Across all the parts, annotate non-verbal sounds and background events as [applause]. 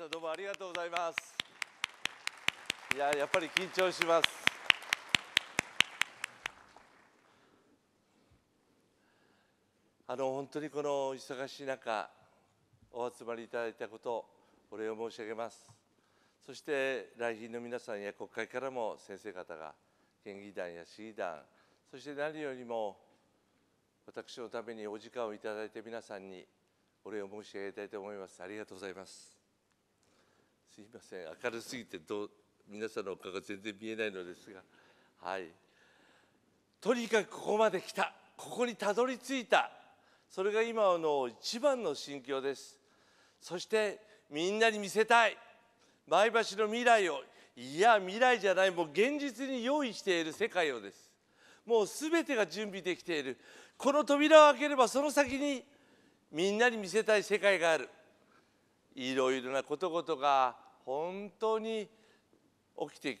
したどうもありがとうございますいややっぱり緊張しますあの本当にこの忙しい中お集まりいただいたことお礼を申し上げますそして来賓の皆さんや国会からも先生方が県議団や市議団そして何よりも私のためにお時間をいただいて皆さんにお礼を申し上げたいと思いますありがとうございますすいません明るすぎてどう皆さんのお顔が全然見えないのですがはいとにかくここまで来たここにたどり着いたそれが今の一番の心境ですそしてみんなに見せたい前橋の未来をいや未来じゃないもう現実に用意している世界をですもう全てが準備できているこの扉を開ければその先にみんなに見せたい世界があるいろいろなことごとが本当に起きて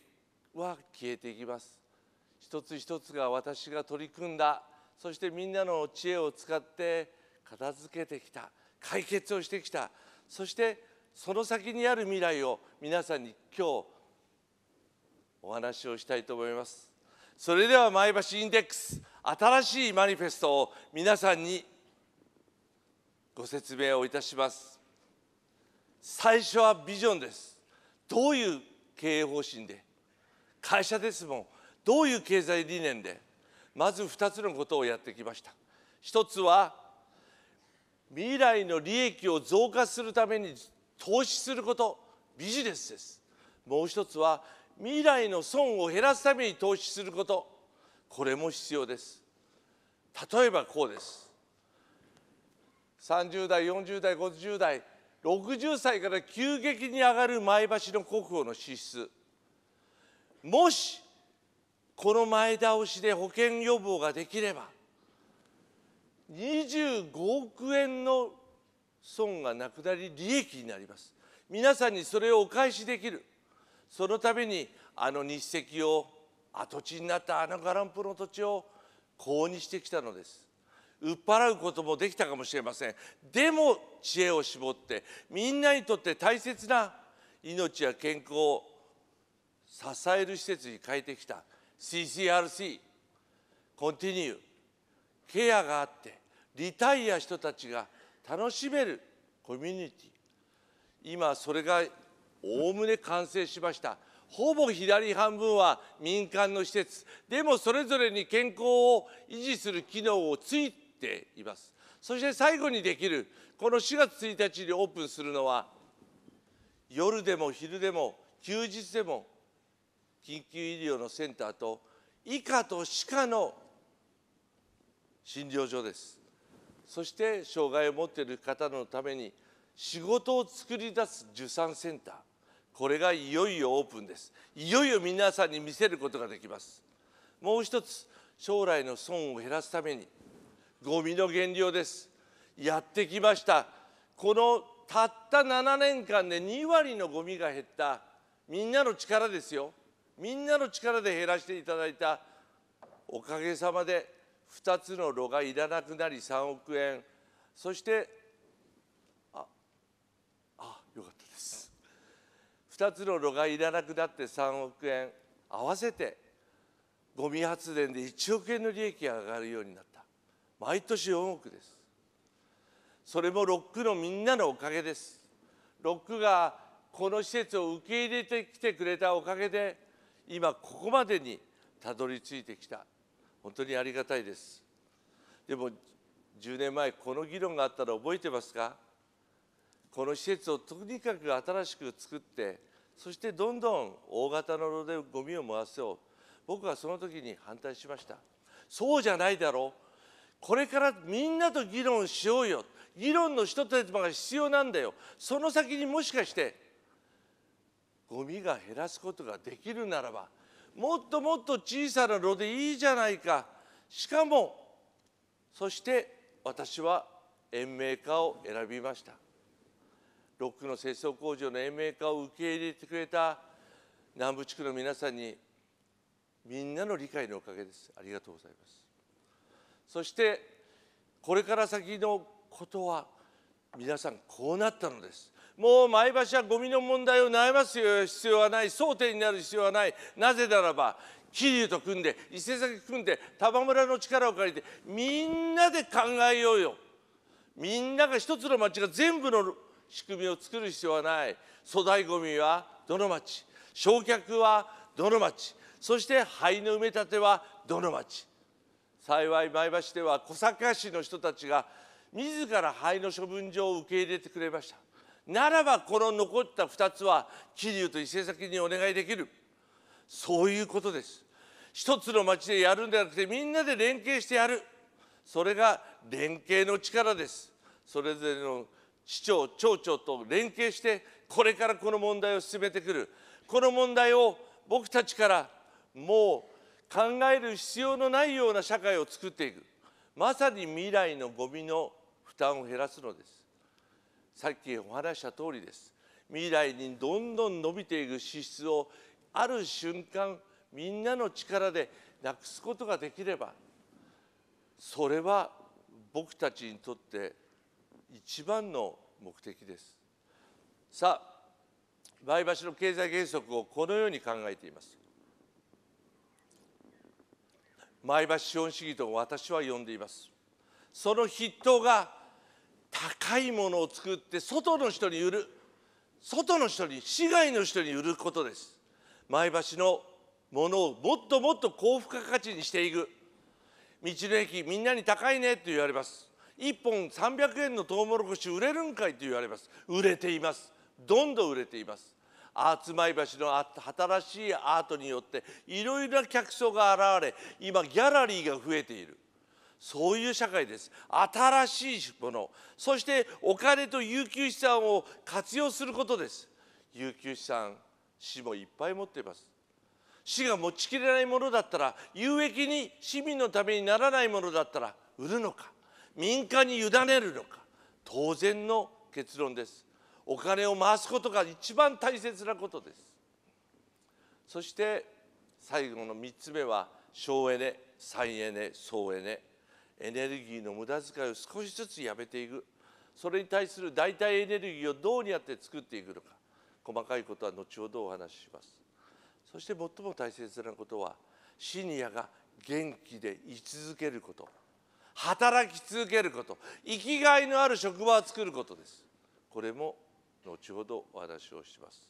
は消えていきます一つ一つが私が取り組んだそしてみんなの知恵を使って片付けてきた解決をしてきたそしてその先にある未来を皆さんに今日お話をしたいと思いますそれでは前橋インデックス新しいマニフェストを皆さんにご説明をいたします最初はビジョンですどういう経営方針で会社ですもんどういう経済理念でまず2つのことをやってきました1つは未来の利益を増加するために投資することビジネスですもう1つは未来の損を減らすために投資することこれも必要です例えばこうです30代40代50代60歳から急激に上がる前橋の国保の支出もしこの前倒しで保険予防ができれば25億円の損がなくなり利益になります皆さんにそれをお返しできるそのためにあの日赤を跡地になったあのガランプの土地を購にしてきたのです売っ払うこともできたかもしれませんでも知恵を絞ってみんなにとって大切な命や健康を支える施設に変えてきた CCRC コンティニューケアがあってリタイア人たちが楽しめるコミュニティ今それがおおむね完成しましたほぼ左半分は民間の施設でもそれぞれに健康を維持する機能をついてていますそして最後にできるこの4月1日にオープンするのは夜でも昼でも休日でも緊急医療のセンターと以下と歯科の診療所ですそして障害を持っている方のために仕事を作り出す受産センターこれがいよいよオープンですいよいよ皆さんに見せることができますもう一つ将来の損を減らすためにゴミの減量ですやってきましたこのたった7年間で2割のゴミが減ったみんなの力ですよみんなの力で減らしていただいたおかげさまで2つの炉がいらなくなり3億円そしてああよかったです2つの炉がいらなくなって3億円合わせてゴミ発電で1億円の利益が上がるようになった毎年4億ですそれもロックのみんなのおかげですロックがこの施設を受け入れてきてくれたおかげで今ここまでにたどり着いてきた本当にありがたいですでも10年前この議論があったら覚えてますかこの施設をとにかく新しく作ってそしてどんどん大型の炉でゴミを回やせよう僕はその時に反対しましたそうじゃないだろうこれからみんなと議論しようよ議論の一手間が必要なんだよその先にもしかしてゴミが減らすことができるならばもっともっと小さな炉でいいじゃないかしかもそして私は延命化を選びましたロックの清掃工場の延命化を受け入れてくれた南部地区の皆さんにみんなの理解のおかげですありがとうございますそしてこれから先のことは皆さんこうなったのですもう前橋はゴミの問題を悩ます必要はない争点になる必要はないなぜならば桐生と組んで伊勢崎組んで玉村の力を借りてみんなで考えようよみんなが一つの町が全部の仕組みを作る必要はない粗大ごみはどの町焼却はどの町そして灰の埋め立てはどの町幸い前橋では小坂市の人たちが自ら灰の処分場を受け入れてくれましたならばこの残った2つは桐生と伊勢崎にお願いできるそういうことです一つの町でやるんではなくてみんなで連携してやるそれが連携の力ですそれぞれの市長町長と連携してこれからこの問題を進めてくるこの問題を僕たちからもう考える必要のないような社会を作っていくまさに未来のゴミの負担を減らすのですさっきお話した通りです未来にどんどん伸びていく支出をある瞬間みんなの力でなくすことができればそれは僕たちにとって一番の目的ですさあ前橋の経済原則をこのように考えています前橋資本主義と私は呼んでいますその筆頭が高いものを作って外の人に売る外の人に市外の人に売ることです前橋のものをもっともっと高付加価値にしていく道の駅みんなに高いねって言われます1本300円のトウモロコシ売れるんかいって言われます売れていますどんどん売れていますアーツ前橋の新しいアートによっていろいろな客層が現れ今ギャラリーが増えているそういう社会です新しいものそしてお金と有給資産を活用することです有給資産市もいっぱい持っています市が持ちきれないものだったら有益に市民のためにならないものだったら売るのか民間に委ねるのか当然の結論ですお金を回すことが一番大切なことですそして最後の3つ目は省エネ再エネ総エネエネルギーの無駄遣いを少しずつやめていくそれに対する代替エネルギーをどうやって作っていくのか細かいことは後ほどお話ししますそして最も大切なことはシニアが元気で居続けること働き続けること生きがいのある職場を作ることですこれも後ほどお話をします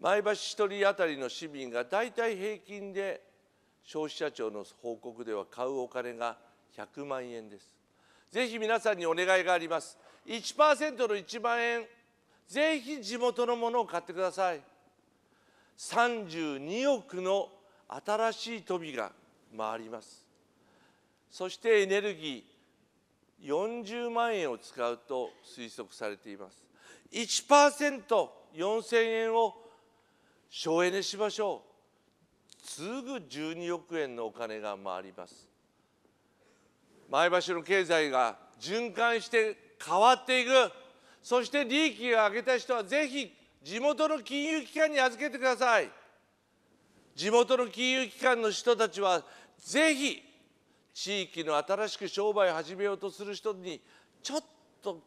前橋1人当たりの市民が大体平均で消費者庁の報告では買うお金が100万円ですぜひ皆さんにお願いがあります1%の1万円ぜひ地元のものを買ってください32億の新しい扉が回りますそしてエネルギー40万円を使うと推測されています 1%4000 円を省エネしましょうすぐ12億円のお金が回ります前橋の経済が循環して変わっていくそして利益を上げた人はぜひ地元の金融機関に預けてください地元の金融機関の人たちはぜひ地域の新しく商売を始めようとする人にちょっと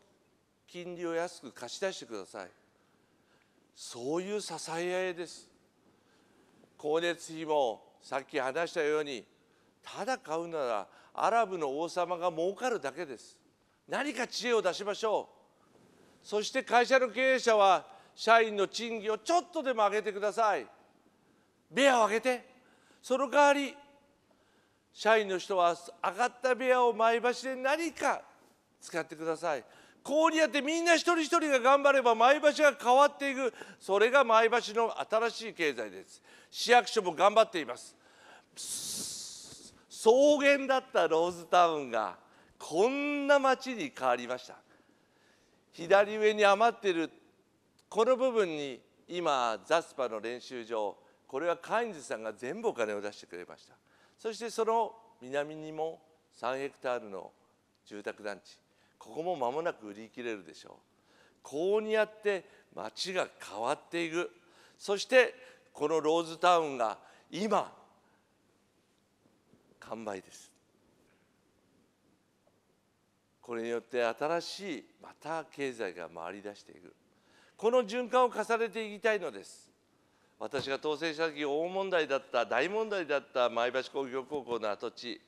金利を安く貸し出してくださいそういう支え合いです光熱費もさっき話したようにただ買うならアラブの王様が儲かるだけです何か知恵を出しましょうそして会社の経営者は社員の賃金をちょっとでも上げてくださいベアを上げてその代わり社員の人は上がったベアを前橋で何か使ってくださいこうやってみんな一人一人が頑張れば前橋が変わっていくそれが前橋の新しい経済です市役所も頑張っています草原だったローズタウンがこんな町に変わりました左上に余っているこの部分に今ザスパの練習場これはカインズさんが全部お金を出してくれましたそしてその南にも3ヘクタールの住宅団地ここも間もなく売り切れるでしょうこうにやって町が変わっていくそしてこのローズタウンが今完売ですこれによって新しいまた経済が回り出していくこの循環を重ねていきたいのです私が当選した時大問題だった大問題だった前橋工業高校の跡地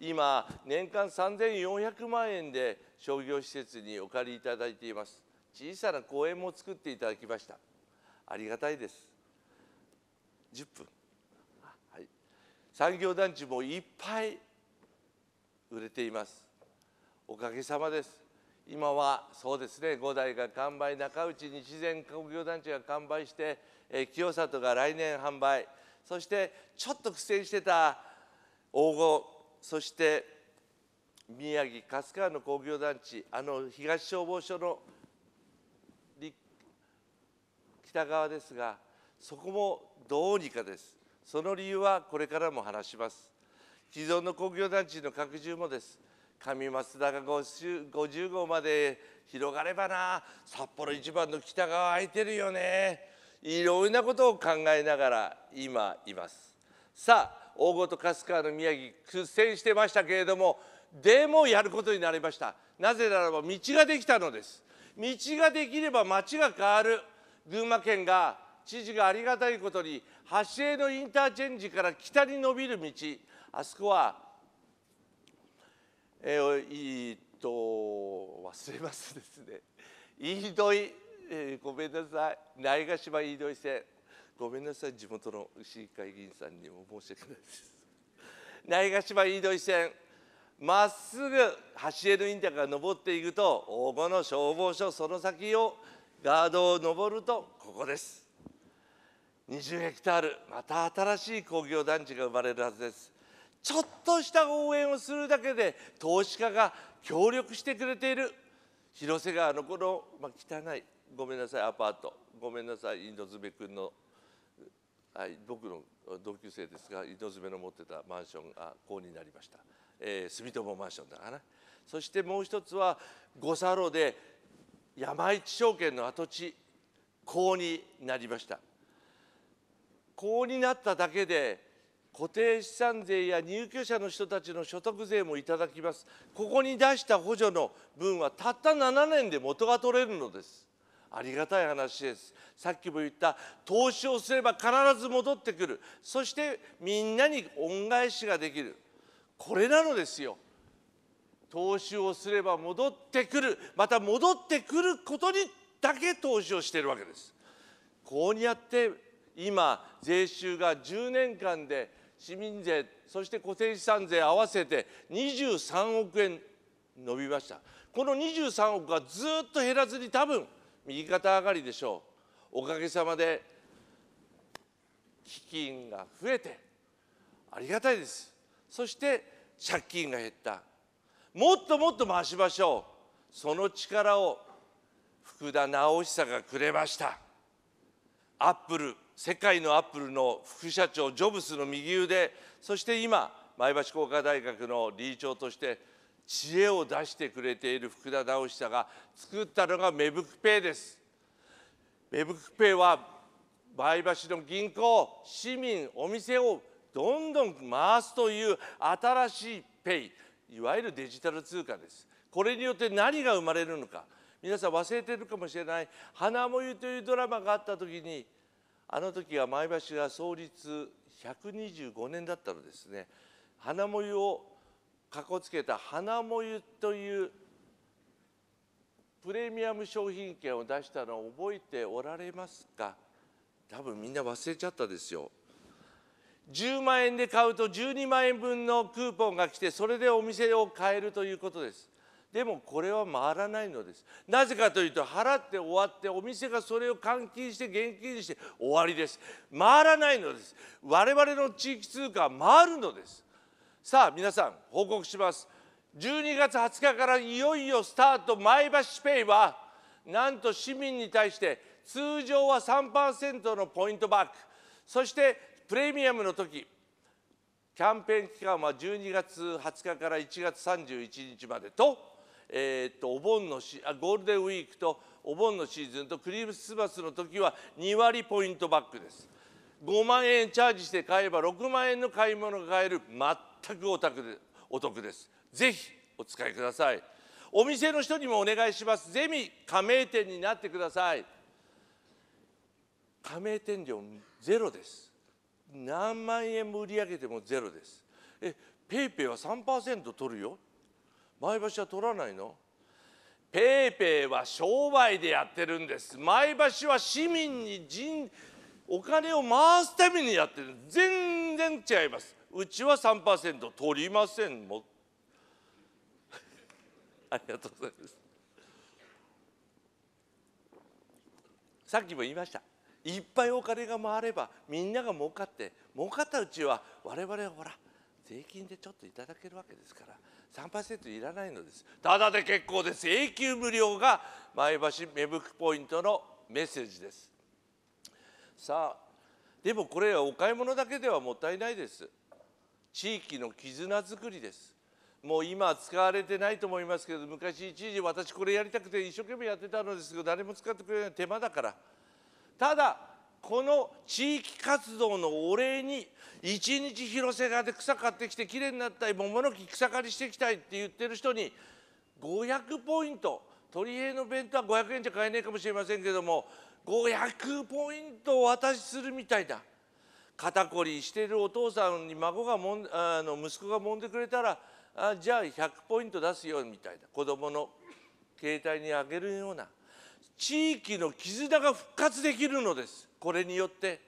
今、年間3400万円で商業施設にお借りいただいています。小さな公園も作っていただきました。ありがたいです。10分。はい、産業団地もいっぱい売れています。おかげさまです。今はそうですね5台が完売中内日前工業団地が完売して、え清里が来年販売そしてちょっと苦戦してた黄金そして宮城春日川の工業団地あの東消防署の北側ですがそこもどうにかですその理由はこれからも話します既存の工業団地の拡充もです上松田が 50, 号まで広がればな札幌一番の北側空いてるよねいろいろなことを考えながら今いますさあ大ごと春日の宮城苦戦してましたけれどもでもやることになりましたなぜならば道ができたのです道ができれば町が変わる群馬県が知事がありがたいことに橋江のインターチェンジから北に伸びる道あそこはえー、えー、っと忘れますですね飯戸井、えー、ごめんなさい苗ヶ島飯戸井線ごめんなさい、地元の市議会議員さんにも申し訳ないです。内ヶ島飯戸線、まっすぐ橋江のインターが登っていくと、大間の消防署、その先をガードを登ると、ここです。20ヘクタール、また新しい工業団地が生まれるはずです。ちょっとした応援をするだけで投資家が協力してくれている広瀬川のこの、まあ、汚いごめんなさいアパートごめんなさいインドズ君のはい、僕の同級生ですが詰めの持ってたマンションがこうになりました、えー、住友マンションだからなそしてもう一つは五差路で山一証券の跡地こうになりましたこうになっただけで固定資産税や入居者の人たちの所得税もいただきますここに出した補助の分はたった7年で元が取れるのですありがたい話ですさっきも言った投資をすれば必ず戻ってくるそしてみんなに恩返しができるこれなのですよ投資をすれば戻ってくるまた戻ってくることにだけ投資をしているわけですこうやって今税収が10年間で市民税そして固定資産税合わせて23億円伸びましたこの23億がずっと減らずに多分右肩上がりでしょうおかげさまで基金が増えてありがたいですそして借金が減ったもっともっと回しましょうその力を福田直久がくれましたアップル世界のアップルの副社長ジョブスの右腕そして今前橋工科大学の理事長として知恵を出してくれている福田直久が作ったのが芽吹ペイです芽吹ペイは前橋の銀行市民お店をどんどん回すという新しいペイいわゆるデジタル通貨ですこれによって何が生まれるのか皆さん忘れてるかもしれない「花もゆ」というドラマがあった時にあの時は前橋が創立125年だったのですね花もゆをかこつけた花もゆというプレミアム商品券を出したのを覚えておられますか多分みんな忘れちゃったですよ10万円で買うと12万円分のクーポンが来てそれでお店を買えるということですでもこれは回らないのですなぜかというと払って終わってお店がそれを換金して現金にして終わりです回らないのです我々の地域通貨は回るのですさあ皆さん報告します12月20日からいよいよスタート前橋ペイはなんと市民に対して通常は3%のポイントバックそしてプレミアムの時キャンペーン期間は12月20日から1月31日までと,、えー、とお盆のしゴールデンウィークとお盆のシーズンとクリスマスの時は2割ポイントバックです。5万円チャージして買えば6万円の買い物が買える全くお得でお得です。ぜひお使いください。お店の人にもお願いします。ゼミ加盟店になってください。加盟店料ゼロです。何万円も売り上げてもゼロです。え、ペイペイは3%取るよ。前橋は取らないのペイペイは商売でやってるんです。前橋は市民に人お金を回すためにやってる全然違います。うちは3%取りませんも [laughs] ありがとうございますさっきも言いましたいっぱいお金が回ればみんなが儲かって儲かったうちは我々はほら税金でちょっといただけるわけですから3%いらないのですただで結構です永久無料が前橋芽吹くポイントのメッセージですさあでもこれはお買い物だけではもったいないです地域の絆づくりですもう今使われてないと思いますけど昔一時私これやりたくて一生懸命やってたのですけど誰も使ってくれない手間だからただこの地域活動のお礼に一日広瀬川で草買ってきてきれいになったり桃の木草刈りしてきたいって言ってる人に500ポイント鳥平の弁当は500円じゃ買えないかもしれませんけども500ポイントをお渡しするみたいだ。肩こりしてるお父さんに孫がもんあの息子が揉んでくれたらあじゃあ100ポイント出すよみたいな子どもの携帯にあげるような地域の絆が復活できるのですこれによって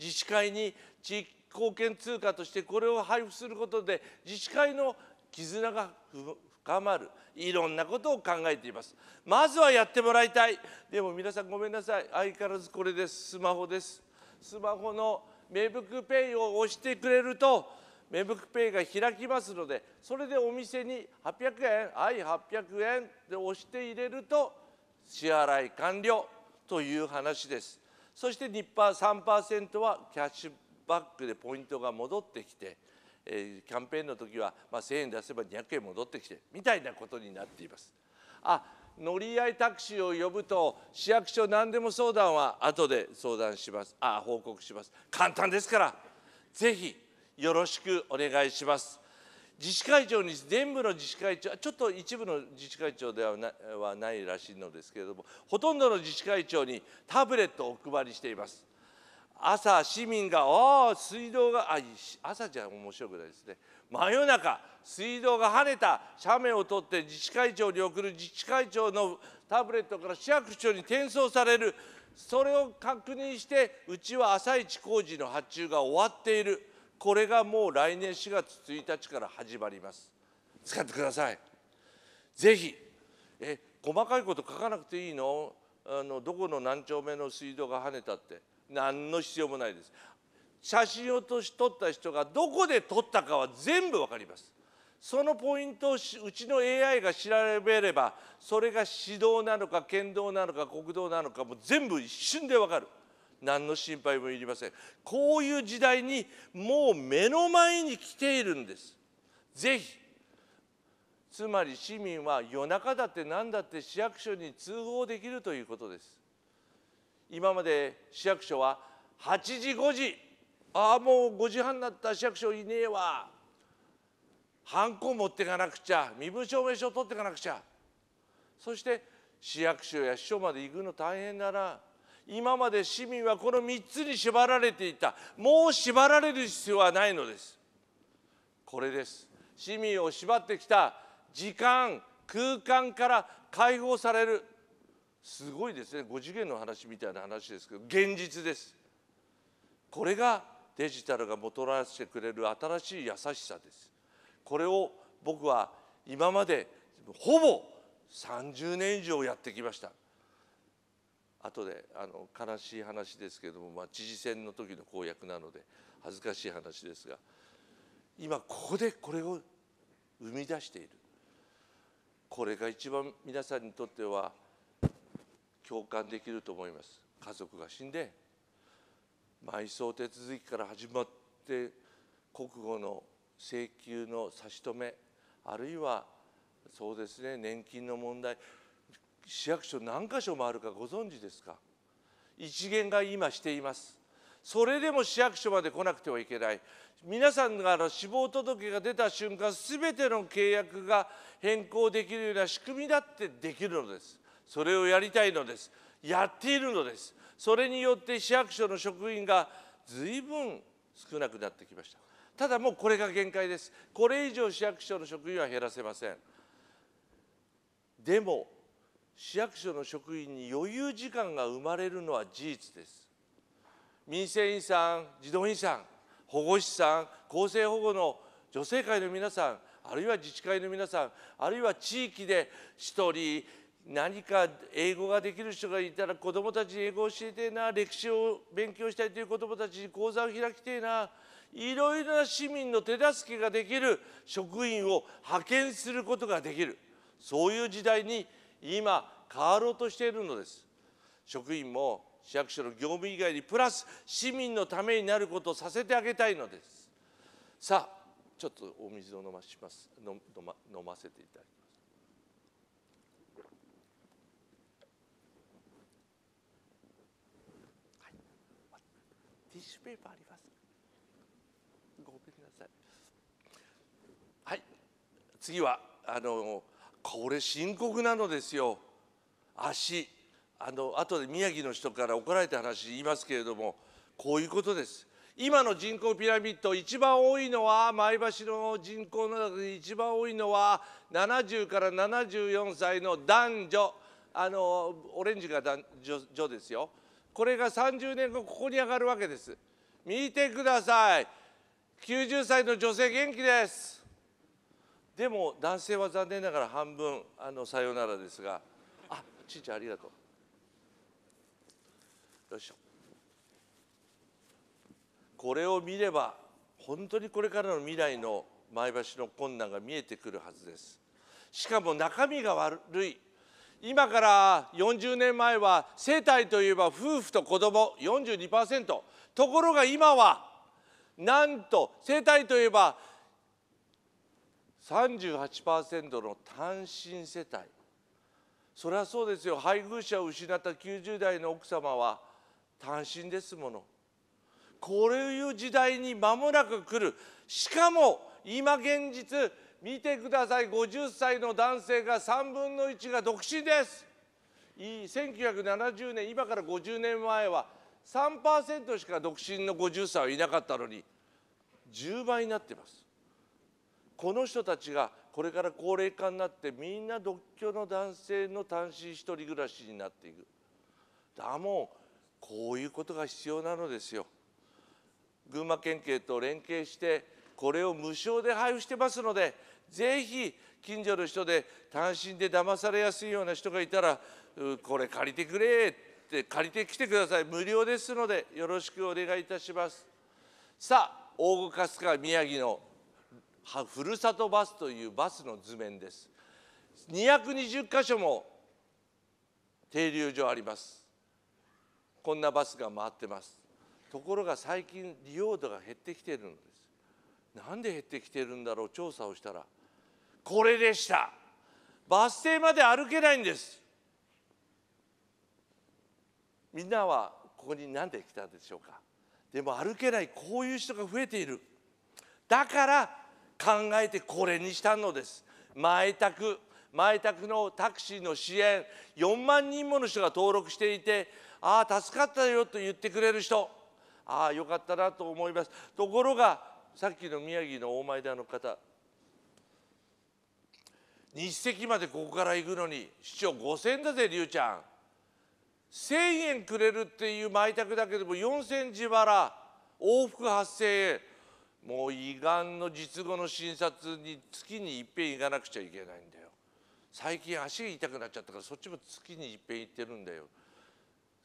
自治会に地域貢献通貨としてこれを配布することで自治会の絆が深まるいろんなことを考えていますまずはやってもらいたいでも皆さんごめんなさい相変わらずこれですスマホですスマホのメイブックペイを押してくれるとメイブックペイが開きますのでそれでお店に800円はい800円で押して入れると支払い完了という話ですそして3%はキャッシュバックでポイントが戻ってきてキャンペーンの時は、まあ、1,000円出せば200円戻ってきてみたいなことになっています。あ乗り合いタクシーを呼ぶと市役所何でも相談は後で相談しますあ報告します簡単ですからぜひよろしくお願いします自治会長に全部の自治会長ちょっと一部の自治会長ではなはないらしいのですけれどもほとんどの自治会長にタブレットをお配りしています朝市民が「おお水道があ朝じゃ面白くないですね真夜中水道が跳ねた斜面を取って自治会長に送る自治会長のタブレットから市役所に転送されるそれを確認してうちは朝市工事の発注が終わっているこれがもう来年4月1日から始まります使ってくださいぜひえ細かいこと書かなくていいのあのどこの何丁目の水道が跳ねたって何の必要もないです写真を撮った人がどこで撮ったかは全部分かりますそのポイントをうちの AI が調べればそれが市道なのか県道なのか国道なのかも全部一瞬で分かる何の心配もいりませんこういう時代にもう目の前に来ているんですぜひつまり市民は夜中だって何だって市役所に通報できるということです今まで市役所は8時5時ああもう5時半になった市役所いねえわハンコ持っていかなくちゃ身分証明書を取っていかなくちゃそして市役所や市長まで行くの大変だな今まで市民はこの3つに縛られていたもう縛られる必要はないのですこれです市民を縛ってきた時間空間から解放されるすごいですね5次元の話みたいな話ですけど現実ですこれがデジタルがもたらしてくれる新しい優しさですこれを僕は今までほぼ30年以上やってきました後であの悲しい話ですけれども、まあ、知事選の時の公約なので恥ずかしい話ですが今ここでこれを生み出しているこれが一番皆さんにとっては共感できると思います家族が死んで埋葬手続きから始まって国語の請求の差し止めあるいはそうですね年金の問題市役所何箇所もあるかご存知ですか一元が今していますそれでも市役所まで来なくてはいけない皆さんが死亡届が出た瞬間すべての契約が変更できるような仕組みだってできるのですそれをやりたいのですやっているのですそれによって市役所の職員が随分少なくなってきましたただもうこれが限界ですこれ以上市役所の職員は減らせませんでも市役所の職員に余裕時間が生まれるのは事実です民生委員さん児童委員さん保護士さん厚生保護の女性会の皆さんあるいは自治会の皆さんあるいは地域で一人何か英語ができる人がいたら子どもたちに英語を教えてえな歴史を勉強したいという子どもたちに講座を開きてえないろいろな市民の手助けができる職員を派遣することができるそういう時代に今変わろうとしているのです職員も市役所の業務以外にプラス市民のためになることをさせてあげたいのですさあちょっとお水を飲まします飲ま飲ませていただきますティッシュペーパーあ次はあのこれ深刻なのですよ足あの後で宮城の人から怒られた話言いますけれどもこういうことです今の人口ピラミッド一番多いのは前橋の人口の中で一番多いのは70から74歳の男女あのオレンジが男女ですよこれが30年後ここに上がるわけです見てください90歳の女性元気ですでも男性は残念ながら半分あのさようならですがあちいちゃんありがとうよいしょこれを見れば本当にこれからの未来の前橋の困難が見えてくるはずですしかも中身が悪い今から40年前は世帯といえば夫婦と子供42%ところが今はなんと世帯といえば38%の単身世帯それはそうですよ配偶者を失った90代の奥様は単身ですものこういう時代に間もなく来るしかも今現実見てください50歳の男性が3分の1が独身です1970年今から50年前は3%しか独身の50歳はいなかったのに10倍になってますこの人たちがこれから高齢化になってみんな独居の男性の単身一人暮らしになっていくだもうこういうことが必要なのですよ群馬県警と連携してこれを無償で配布してますのでぜひ近所の人で単身で騙されやすいような人がいたらこれ借りてくれって借りてきてください無料ですのでよろしくお願いいたしますさあ大御春日宮城のふるさとバスというバスの図面です220箇所も停留所ありますこんなバスが回ってますところが最近利用度が減ってきているんですなんで減ってきているんだろう調査をしたらこれでしたバス停まで歩けないんですみんなはここに何で来たんでしょうかでも歩けないこういう人が増えているだから考えてこれにしたのです埋宅埋宅のタクシーの支援4万人もの人が登録していてああ助かったよと言ってくれる人ああよかったなと思いますところがさっきの宮城の大前田の方日赤までここから行くのに市長5000円だぜ龍ちゃん1000円くれるっていう埋宅だけでも4000自腹往復8000円もう胃がんの術後の診察に月にいっぺん行かなくちゃいけないんだよ最近足が痛くなっちゃったからそっちも月にいっぺん行ってるんだよ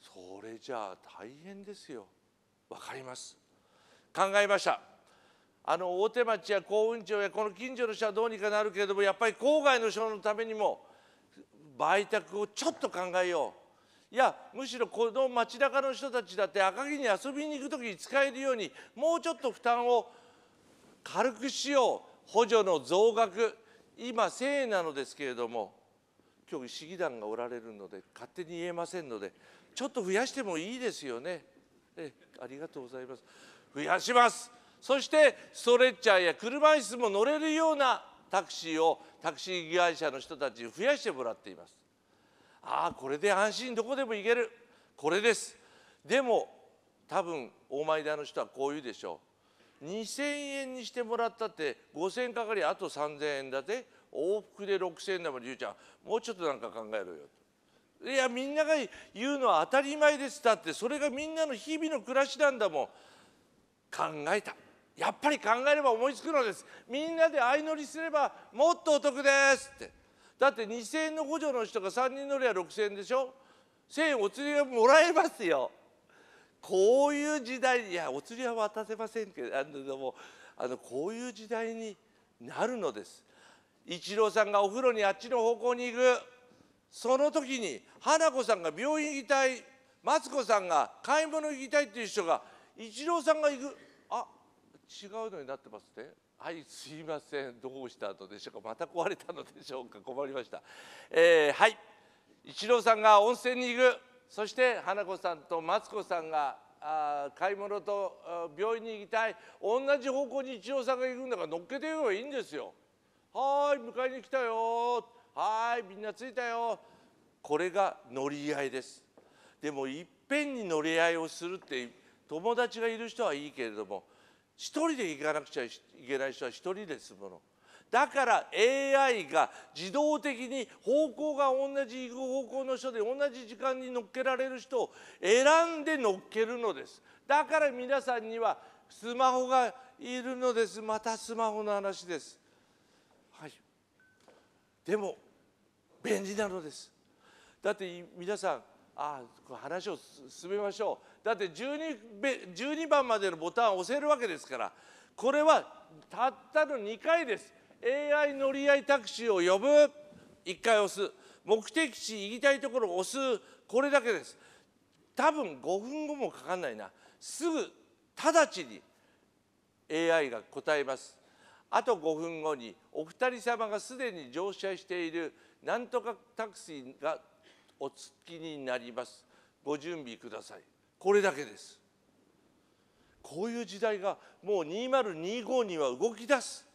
それじゃあ大変ですよわかります考えましたあの大手町や幸運町やこの近所の人はどうにかなるけれどもやっぱり郊外の人のためにも売却をちょっと考えよういやむしろこの街中の人たちだって赤城に遊びに行く時に使えるようにもうちょっと負担を軽くしよう補助の増額今1000円なのですけれども今日市議団がおられるので勝手に言えませんのでちょっと増やしてもいいですよねえありがとうございます増やしますそしてストレッチャーや車椅子も乗れるようなタクシーをタクシー会社の人たちに増やしてもらっていますああこれで安心どこでも行けるこれですでも多分大前田の人はこう言うでしょう2,000円にしてもらったって5,000円かかりあと3,000円だって往復で6,000円だもんりゅうちゃんもうちょっとなんか考えろよと。いやみんなが言うのは当たり前ですだってそれがみんなの日々の暮らしなんだもん考えたやっぱり考えれば思いつくのですみんなで相乗りすればもっとお得ですってだって2,000円の補助の人が3人乗りは6,000円でしょ1,000円お釣りがもらえますよこういう時代いやお釣りは渡せませんけれどもあのこういう時代になるのです一郎さんがお風呂にあっちの方向に行くその時に花子さんが病院行きたいマツコさんが買い物行きたいっていう人が一郎さんが行くあ違うのになってますねはいすいませんどうしたのでしょうかまた壊れたのでしょうか困りましたえー、はい一郎さんが温泉に行くそして花子さんとマツコさんがあ買い物と病院に行きたい同じ方向に一郎さんが行くんだから乗っけてよいいんですよ。はーい迎えに来たよはいみんな着いたよこれが乗り合いです。でもいっぺんに乗り合いをするって友達がいる人はいいけれども一人で行かなくちゃいけない人は一人ですもの。だから AI が自動的に方向が同じ行く方向の人で同じ時間に乗っけられる人を選んで乗っけるのですだから皆さんにはスマホがいるのですまたスマホの話です、はい、でも便利なのですだって皆さんああ話を進めましょうだって 12, 12番までのボタンを押せるわけですからこれはたったの2回です AI 乗り合いタクシーを呼ぶ1回押す目的地行きたいところを押すこれだけです多分5分後もかかんないなすぐ直ちに AI が答えますあと5分後にお二人様がすでに乗車しているなんとかタクシーがお付きになりますご準備くださいこれだけですこういう時代がもう2025には動き出す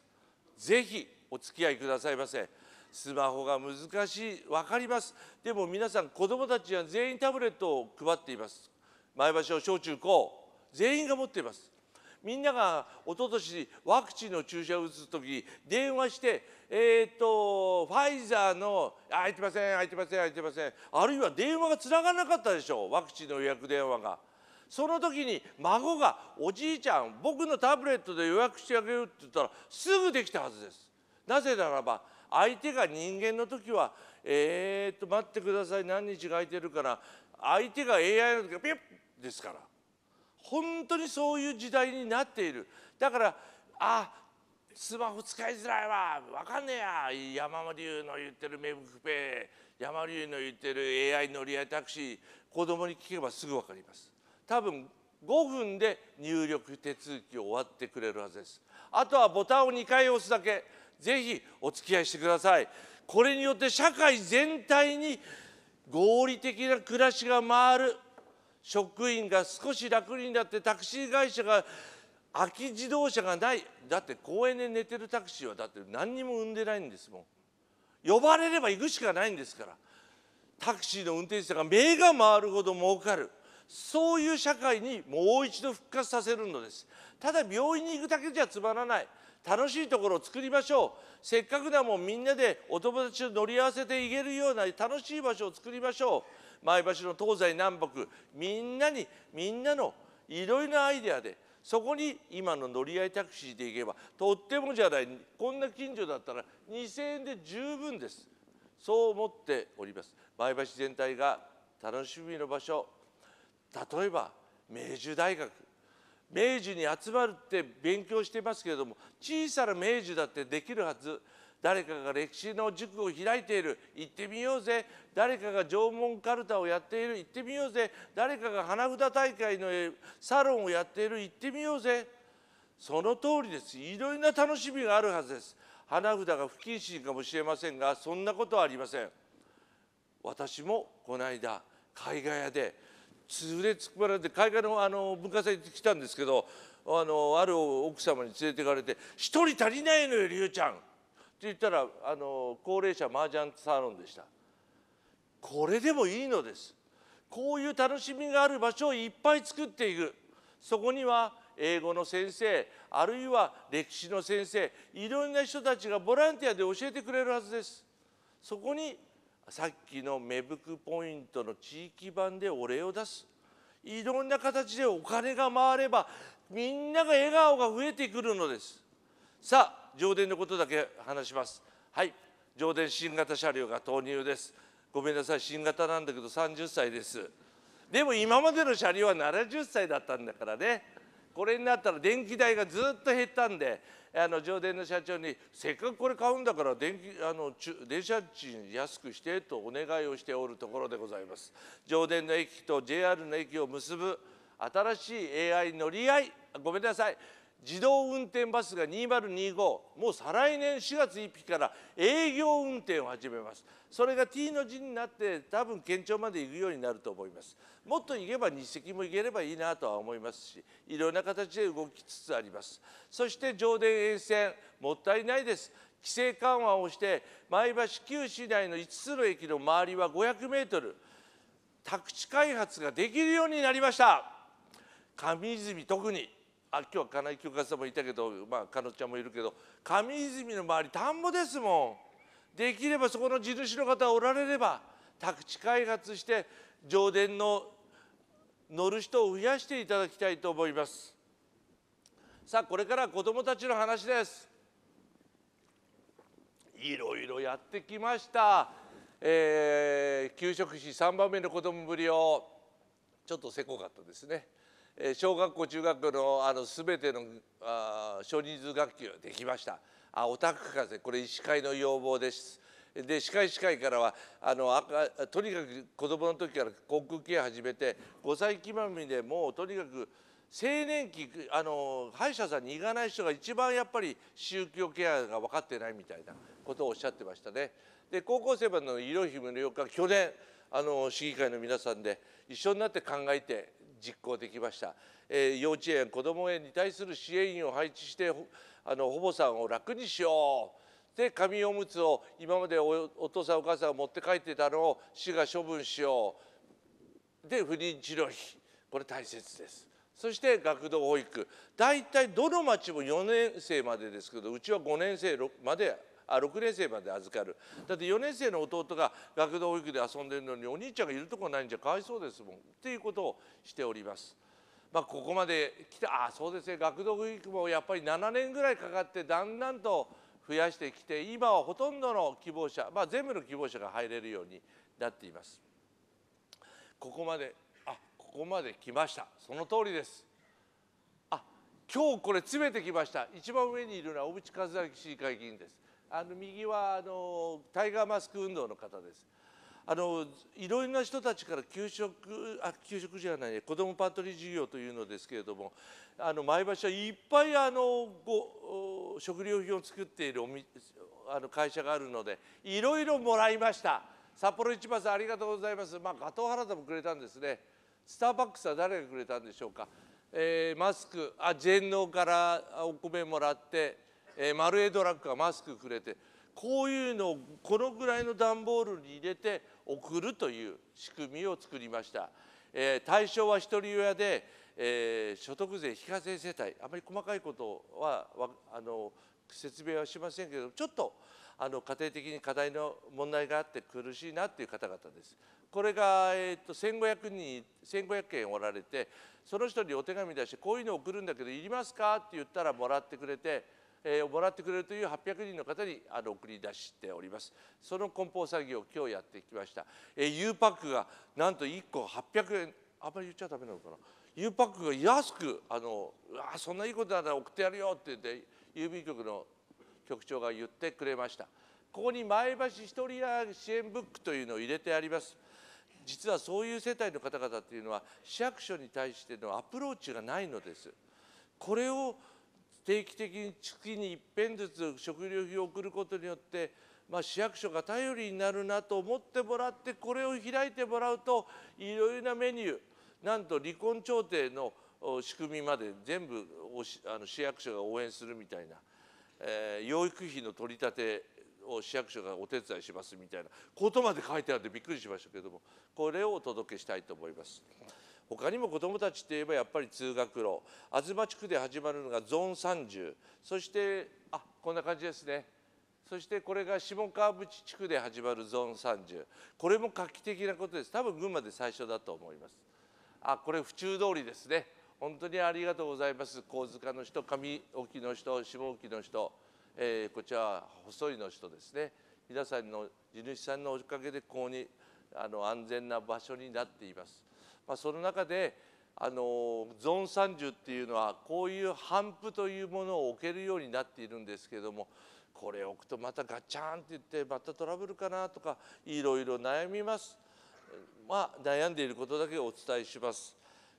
ぜひお付き合いくださいませ。スマホが難しい、分かります。でも皆さん、子どもたちは全員タブレットを配っています。前橋を小中高、全員が持っています。みんなが一昨年ワクチンの注射を打つ時電話して、えーと、とファイザーの「空いてません空いてません空いてません」あるいは電話がつながらなかったでしょうワクチンの予約電話が。その時に孫が「おじいちゃん僕のタブレットで予約してあげる」って言ったらすぐできたはずです。なぜならば相手が人間の時は「えー、っと待ってください何日が空いてるから相手が AI の時はピュッですから本当にそういう時代になっている。だからあスマホ使いづらいわ分かんねえや山流の言ってるメブクペイ山流の言ってる AI 乗り合いタクシー子供に聞けばすぐ分かります。多分5分で入力手続きを終わってくれるはずですあとはボタンを2回押すだけぜひお付き合いしてくださいこれによって社会全体に合理的な暮らしが回る職員が少し楽になってタクシー会社が空き自動車がないだって公園で寝てるタクシーはだって何にも産んでないんですもん呼ばれれば行くしかないんですからタクシーの運転手さんが目が回るほど儲かるそういう社会にもう一度復活させるのですただ病院に行くだけじゃつまらない楽しいところを作りましょうせっかくだもんみんなでお友達と乗り合わせていけるような楽しい場所を作りましょう前橋の東西南北みんなにみんなのいろいろなアイデアでそこに今の乗り合いタクシーで行けばとってもじゃないこんな近所だったら2,000円で十分ですそう思っております前橋全体が楽しみの場所例えば明治大学明治に集まるって勉強してますけれども小さな明治だってできるはず誰かが歴史の塾を開いている行ってみようぜ誰かが縄文かるたをやっている行ってみようぜ誰かが花札大会のサロンをやっている行ってみようぜその通りですいろいろな楽しみがあるはずです花札が不謹慎かもしれませんがそんなことはありません私もこの間絵画屋で連れつくばられて海外のあの文化祭に来たんですけどあのある奥様に連れてかれて「一人足りないのよりゅうちゃん」って言ったらあの高齢者麻雀サロンでしたこれでもいいのですこういう楽しみがある場所をいっぱい作っていくそこには英語の先生あるいは歴史の先生いろんな人たちがボランティアで教えてくれるはずですそこにさっきの芽吹くポイントの地域版でお礼を出すいろんな形でお金が回ればみんなが笑顔が増えてくるのですさあ上田のことだけ話しますはい上田新型車両が投入ですごめんなさい新型なんだけど30歳ですでも今までの車両は70歳だったんだからねこれになったら電気代がずっと減ったんであの上電の社長にせっかくこれ買うんだから電気あの電車賃安くしてとお願いをしておるところでございます上電の駅と JR の駅を結ぶ新しい AI 乗り合いごめんなさい自動運転バスが2025もう再来年4月1日から営業運転を始めますそれが T の字になって多分県庁まで行くようになると思いますもっと行けば日赤も行ければいいなとは思いますしいろんな形で動きつつありますそして上田沿線もったいないです規制緩和をして前橋旧市内の5つの駅の周りは500メートル宅地開発ができるようになりました上泉特にあ今日は金井清和さんもいたけどまあ彼女ちゃんもいるけど上泉の周り田んぼですもんできればそこの地主の方がおられれば宅地開発して上田の乗る人を増やしていただきたいと思いますさあこれから子どもたちの話ですいろいろやってきました、えー、給食費3番目の子どもぶりをちょっとせこかったですね小学校中学校のあの全てのあ少人数学級できましたあオタク風これ医師会の要望ですで歯科医師会からはあのあとにかく子どもの時から口腔ケア始めて5歳期まりでもうとにかく青年期あの歯医者さんに行かない人が一番やっぱり宗教ケアが分かってないみたいなことをおっしゃってましたね。で高校生までの医療費無料化去年あの市議会の皆さんで一緒になって考えて実行できました、えー、幼稚園こども園に対する支援員を配置してあの保母さんを楽にしようで紙おむつを今までお父さんお母さんが持って帰ってたのを市が処分しようで不妊治療費これ大切ですそして学童保育大体どの町も4年生までですけどうちは5年生まであ6年生まで預かるだって4年生の弟が学童保育で遊んでるのにお兄ちゃんがいるとこないんじゃかわいそうですもんっていうことをしております。まあ、ここまで来たあそうですね学童保育もやっぱり7年ぐらいかかってだんだんと増やしてきて今はほとんどの希望者、まあ、全部の希望者が入れるようになっています。ここまであここまで来ましたその通りです。あ今日これ詰めてきました一番上にいるのは小渕和明市議会議員です。あの右はあのタイガーマスク運動の方です。あのいろいろな人たちから給食あ給食じゃない子どもパントリー事業というのですけれどもあの前橋はいっぱいあのご食料品を作っているおみあの会社があるのでいろいろもらいました札幌市場さんありがとうございますまあガトー原田もくれたんですねスターバックスは誰がくれたんでしょうか、えー、マスクあ全農からお米もらってえー、マルエドラックがマスクくれてこういうのをこのぐらいの段ボールに入れて送るという仕組みを作りました。えー、対象は一人親で、えー、所得税非課税世帯あまり細かいことはあの説明はしませんけどちょっとあの家庭的に課題の問題があって苦しいなっていう方々です。これが、えーと、1500人1500件おられてその人にお手紙出してこういうのを送るんだけどいりますかって言ったらもらってくれてえー、もらってくれるという800人の方にあの送り出しておりますその梱包作業を今日やってきました、えー、U パックがなんと1個800円あんまり言っちゃダメなのかな U パックが安くあのうわそんないいことなら送ってやるよって言って郵便局の局長が言ってくれましたここに前橋一人や支援ブックというのを入れてあります実はそういう世帯の方々っていうのは市役所に対してのアプローチがないのですこれを定期的に月に一遍ずつ食料費を送ることによって、まあ、市役所が頼りになるなと思ってもらってこれを開いてもらうといろいろなメニューなんと離婚調停の仕組みまで全部あの市役所が応援するみたいな、えー、養育費の取り立てを市役所がお手伝いしますみたいなことまで書いてあってびっくりしましたけどもこれをお届けしたいと思います。他にも子どもたちといえばやっぱり通学路東地区で始まるのがゾーン30そしてあこんな感じですねそしてこれが下川淵地区で始まるゾーン30これも画期的なことです多分群馬で最初だと思いますあこれ府中通りですね本当にありがとうございます神塚の人上沖の人下沖の人、えー、こちらは細いの人ですね皆さんの地主さんのおかげでここにあの安全な場所になっていますまあ、その中であのゾーン30っていうのはこういう反布というものを置けるようになっているんですけどもこれ置くとまたガチャンって言ってまたトラブルかなとかいろいろ悩みます、まあ、悩んでいることだけお伝えします。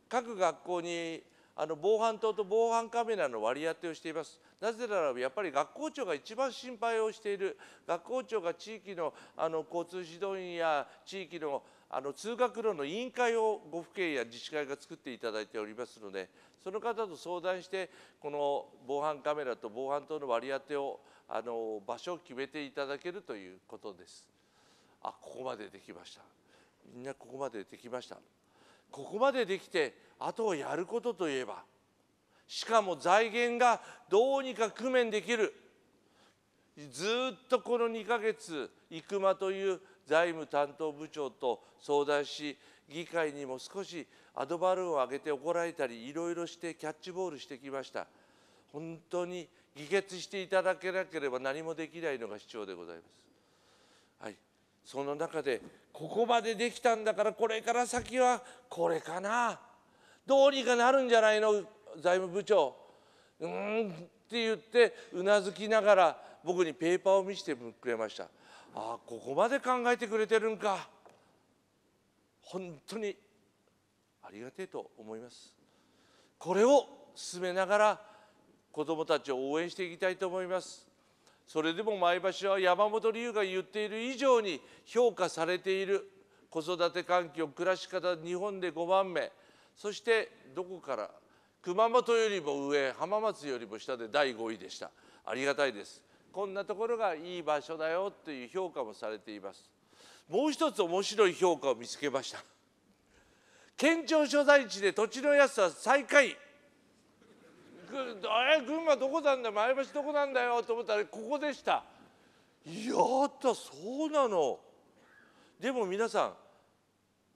各学校にあの防犯灯と防犯カメラの割り当てをしていますなぜならやっぱり学校長が一番心配をしている学校長が地域のあの交通指導員や地域のあの通学路の委員会をご府県や自治会が作っていただいておりますのでその方と相談してこの防犯カメラと防犯灯の割り当てをあの場所を決めていただけるということです。あここまでできましたみんなここまでできましたここまでできてあとをやることといえばしかも財源がどうにか工面できるずっとこの2ヶ月生間という財務担当部長と相談し議会にも少しアドバルーンを上げて怒られたりいろいろしてキャッチボールしてきました本当に議決していただけなければ何もできないのが主張でございます、はい、その中でここまでできたんだからこれから先はこれかなどうにかなるんじゃないの財務部長うーんって言ってうなずきながら僕にペーパーを見せてくれました。ああここまで考えてくれてるんか本当にありがてえと思いますこれを進めながら子どもたちを応援していきたいと思いますそれでも前橋は山本龍が言っている以上に評価されている子育て環境暮らし方日本で5番目そしてどこから熊本よりも上浜松よりも下で第5位でしたありがたいですこんなところがいい場所だよという評価もされていますもう一つ面白い評価を見つけました県庁所在地で土地の安さ最下位え群馬どこなんだ前橋どこなんだよと思ったらここでしたやったそうなのでも皆さん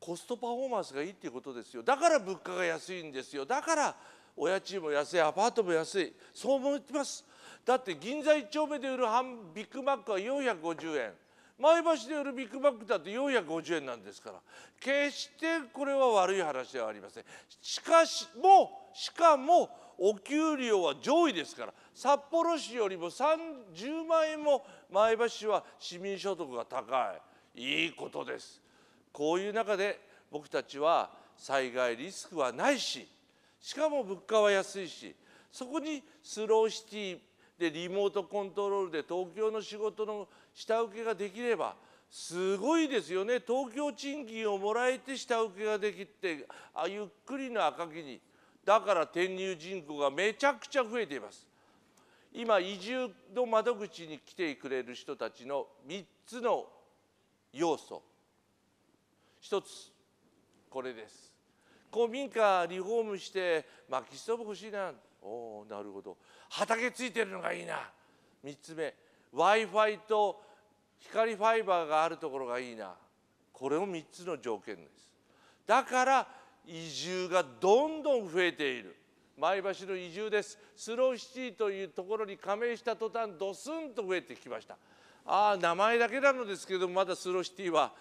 コストパフォーマンスがいいっていうことですよだから物価が安いんですよだからお家賃も安いアパートも安いそう思ってますだって銀座1丁目で売るハンビッグマックは450円前橋で売るビッグマックだって450円なんですから決してこれは悪い話ではありませんしかしもしかもお給料は上位ですから札幌市よりも30万円も前橋市は市民所得が高いいいことですこういう中で僕たちは災害リスクはないししかも物価は安いしそこにスローシティでリモートコントロールで東京の仕事の下請けができればすごいですよね東京賃金をもらえて下請けができてあゆっくりの赤木にだから転入人口がめちゃくちゃ増えています今移住の窓口に来てくれる人たちの3つの要素1つこれです公民館リフォームして薪ストーブ欲しいなおおなるほど畑ついてるのがいいな3つ目 w i f i と光ファイバーがあるところがいいなこれも3つの条件ですだから移住がどんどん増えている前橋の移住ですスローシティというところに加盟した途端ドスンと増えてきましたああ名前だけなのですけどまだスローシティは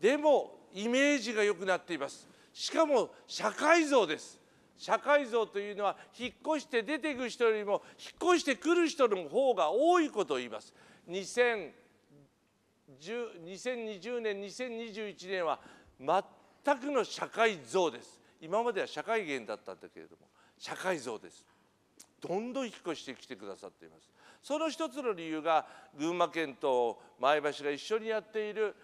でもイメージが良くなっていますしかも社会像です社会像というのは引っ越して出ていく人よりも引っ越してくる人の方が多いことを言います。2010 2020年2021年は全くの社会像です今までは社会源だったんだけれども社会像ですどんどん引っ越してきてくださっていますその一つの理由が群馬県と前橋が一緒にやっている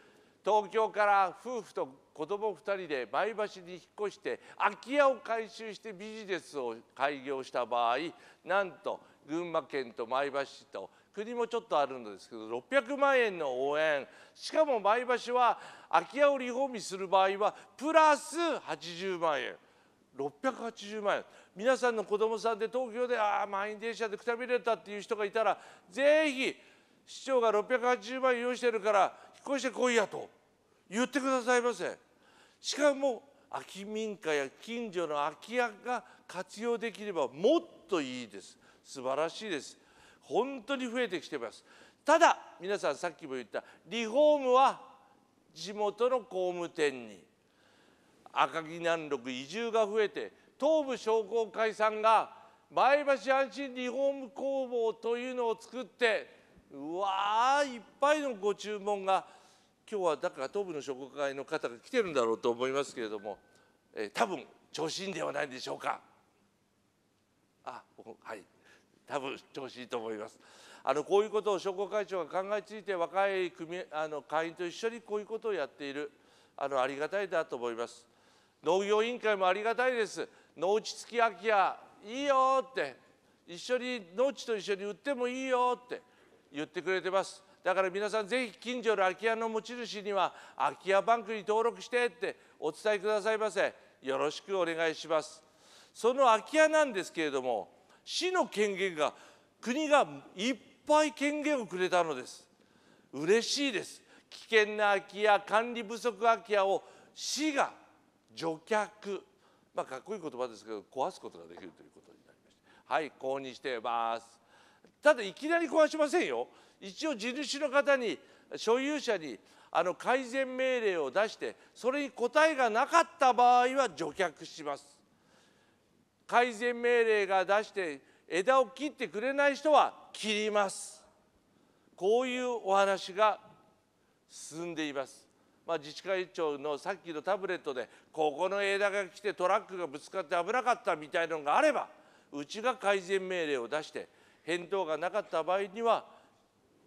東京から夫婦と子供2人で前橋に引っ越して空き家を改修してビジネスを開業した場合なんと群馬県と前橋市と国もちょっとあるんですけど600万円の応援しかも前橋は空き家をリフォームする場合はプラス80万円680万円皆さんの子供さんで東京でああ満員電車でくたびれたっていう人がいたらぜひ市長が680万円用意してるからこうしてこいやと言ってくださいませしかも空き民家や近所の空き家が活用できればもっといいです素晴らしいです本当に増えてきてますただ皆さんさっきも言ったリフォームは地元の工務店に赤城南麓移住が増えて東部商工会さんが前橋安心リフォーム工房というのを作ってうわーいっぱいのご注文が今日はだから東部の食会の方が来てるんだろうと思いますけれども、えー、多分調子いいんではないでしょうかあはい多分調子いいと思います。あのこういうことを商工会長が考えついて若い組あの会員と一緒にこういうことをやっているあのありがたいだと思います。農業委員会もありがたいです。農地付き空き家いいよって一緒に農地と一緒に売ってもいいよって言ってくれてます。だから皆さんぜひ近所の空き家の持ち主には空き家バンクに登録してってお伝えくださいませ。よろしくお願いします。その空き家なんですけれども、市の権限が国がいっぱい権限をくれたのです。嬉しいです。危険な空き家、管理不足空き家を市が除却、まあ、かっこいい言葉ですけど壊すことができるということになりました。はい、購入してます。ただいきなり壊しませんよ一応地主の方に所有者にあの改善命令を出してそれに答えがなかった場合は除却します改善命令が出して枝を切ってくれない人は切りますこういうお話が進んでいます、まあ、自治会長のさっきのタブレットでここの枝が来てトラックがぶつかって危なかったみたいなのがあればうちが改善命令を出して返答がなかった場合には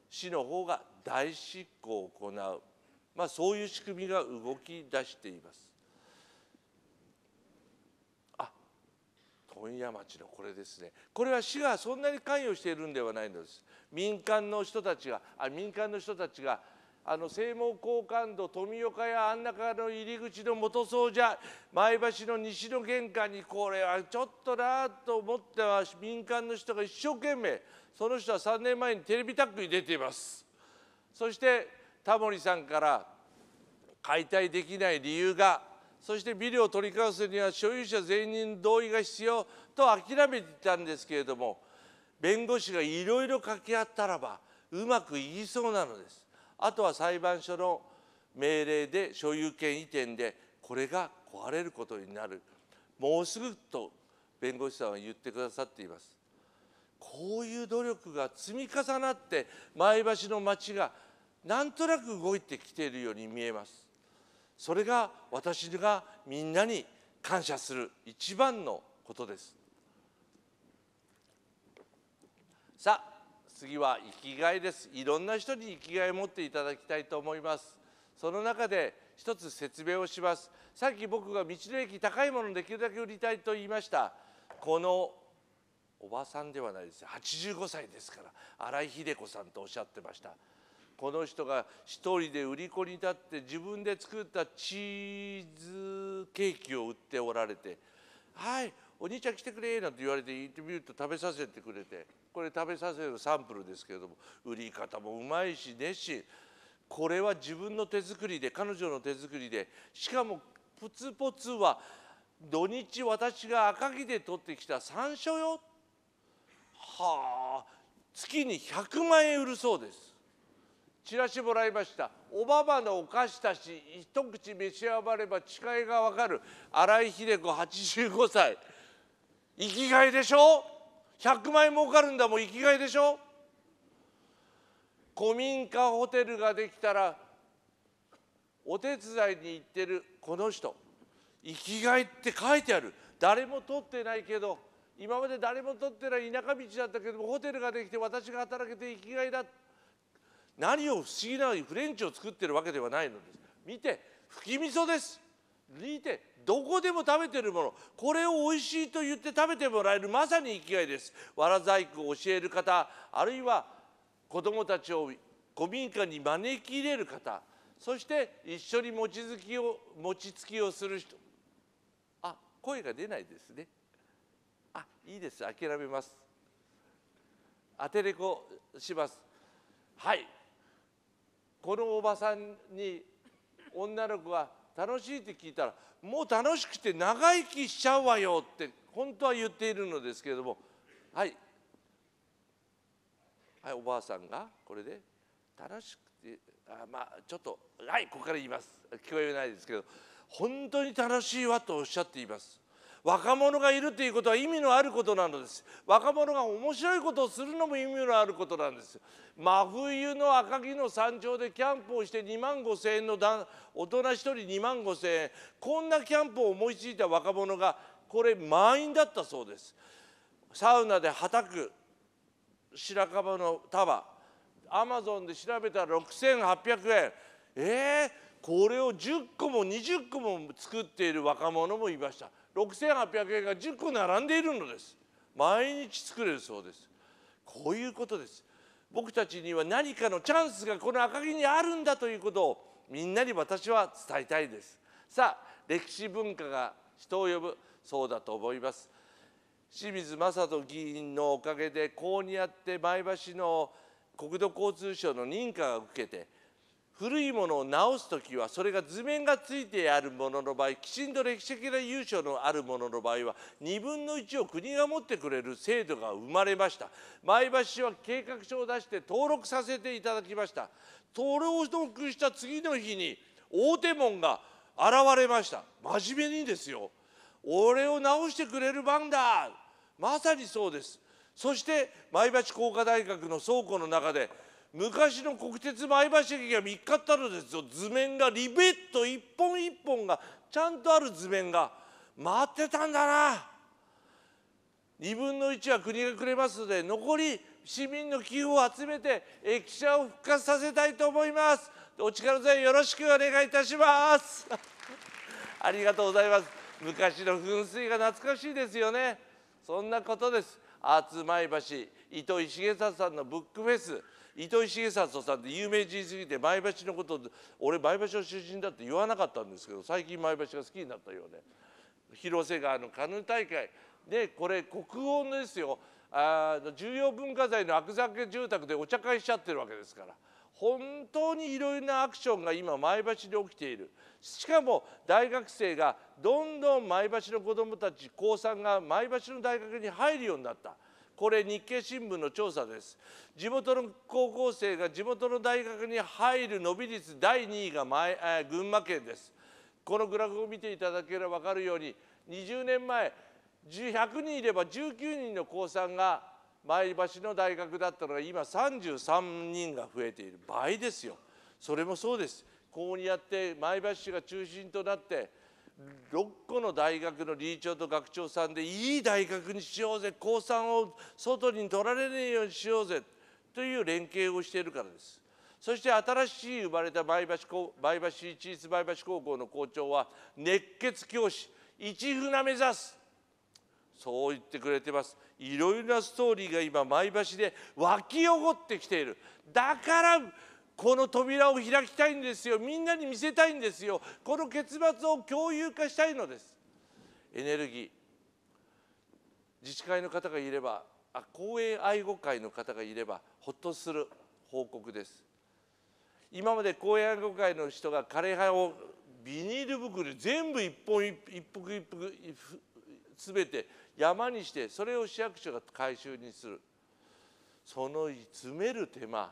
市の方が代執行を行う、まあ、そういう仕組みが動き出しています。あ問屋町のこれですねこれは市がそんなに関与しているんではないのです民間の人たちがあ民間の人たちがあの西門好感度富岡や安中の入り口の元総じゃ前橋の西の玄関にこれはちょっとなと思っては民間の人が一生懸命その人は3年前にテレビタックに出ていますそしてタモリさんから解体できない理由がそしてビルを取り交わすには所有者全員同意が必要と諦めていたんですけれども弁護士がいろいろ掛け合ったらばうまくいきそうなのですあとは裁判所の命令で所有権移転でこれが壊れることになるもうすぐと弁護士さんは言ってくださっていますこういう努力が積み重なって前橋の町がなんとなく動いてきているように見えますそれが私がみんなに感謝する一番のことですさあ次は生きがいですいろんな人に生きがいを持っていただきたいと思いますその中で一つ説明をしますさっき僕が道の駅高いものできるだけ売りたいと言いましたこのおばさんではないです85歳ですから新井秀子さんとおっしゃってましたこの人が一人で売り子に立って自分で作ったチーズケーキを売っておられて「はいお兄ちゃん来てくれ」なんて言われて行ってみると食べさせてくれてこれ食べさせるサンプルですけれども売り方もうまいし熱心これは自分の手作りで彼女の手作りでしかもプツポツは土日私が赤城で取ってきた山椒よはあ月に100万円売るそうですチラシもらいましたおばばのお菓子たち一口召し上がれば誓いがわかる新井秀子85歳生きがいでしょ100万円儲かるんだもう生きがいでしょ古民家ホテルができたらお手伝いに行ってるこの人生きがいって書いてある誰も取ってないけど今まで誰も取ってない田舎道だったけどもホテルができて私が働けて生きがいだ何を不思議なフレンチを作ってるわけではないのです見て吹き味噌です抜いてどこでも食べてるものこれをおいしいと言って食べてもらえるまさに生きがいですわら細工を教える方あるいは子どもたちを古民家に招き入れる方そして一緒に餅つきをつきをする人あ声が出ないですねあいいです諦めますアテレコしますはいこのおばさんに女の子が楽しいって聞いたらもう楽しくて長生きしちゃうわよって本当は言っているのですけれどもはいはいおばあさんがこれで楽しくてあまあちょっとはいここから言います聞こえないですけど本当に楽しいわとおっしゃっています若者がいるということは意味のあることなのです若者が面白いことをするのも意味のあることなんです真冬の赤城の山頂でキャンプをして2万5千円の大人一人2万5千円こんなキャンプを思いついた若者がこれ満員だったそうですサウナではく白樺の束アマゾンで調べたら6800円えー、これを10個も20個も作っている若者もいました6800円が10個並んでいるのです毎日作れるそうですこういうことです僕たちには何かのチャンスがこの赤城にあるんだということをみんなに私は伝えたいですさあ歴史文化が人を呼ぶそうだと思います清水雅人議員のおかげでこうにやって前橋の国土交通省の認可が受けて古いものを直す時はそれが図面がついてあるものの場合きちんと歴史的な優勝のあるものの場合は2分の1を国が持ってくれる制度が生まれました前橋市は計画書を出して登録させていただきました登録した次の日に大手門が現れました真面目にですよ俺を直してくれる番だまさにそうですそして前橋工科大学の倉庫の中で昔の国鉄前橋駅が3日あったのですよ図面がリベット一本一本がちゃんとある図面が回ってたんだな2分の1は国がくれますので残り市民の寄付を集めて駅舎を復活させたいと思いますお力添えよろしくお願いいたします [laughs] ありがとうございます昔の噴水が懐かしいですよねそんなことですアーツ前橋糸井重里さんのブックフェス糸井重里さんって有名人すぎて前橋のこと俺前橋の出身だって言わなかったんですけど最近前橋が好きになったようで広瀬川のカヌー大会でこれ国のですよあ重要文化財の悪酒住宅でお茶会しちゃってるわけですから。本当にいろいろなアクションが今前橋で起きているしかも大学生がどんどん前橋の子どもたち高3が前橋の大学に入るようになったこれ日経新聞の調査です地元の高校生が地元の大学に入る伸び率第2位が前、え群馬県ですこのグラフを見ていただければ分かるように20年前100人いれば19人の高3が前橋の大学だったのが今33人が増えている倍ですよそれもそうですこうやって前橋市が中心となって6個の大学の理事長と学長さんでいい大学にしようぜ高3を外に取られねえようにしようぜという連携をしているからです。そして新しい生まれた前橋前橋市立前橋高校の校長は熱血教師一船目指すそう言ってくれてますいろいろなストーリーが今前橋で湧き起こってきているだからこの扉を開きたいんですよみんなに見せたいんですよこの結末を共有化したいのですエネルギー自治会の方がいればあ公営愛護会の方がいればほっとする報告です今まで公営愛護会の人が枯葉をビニール袋全部一本一服一服べて山にしてそれを市役所が回収にするその詰める手間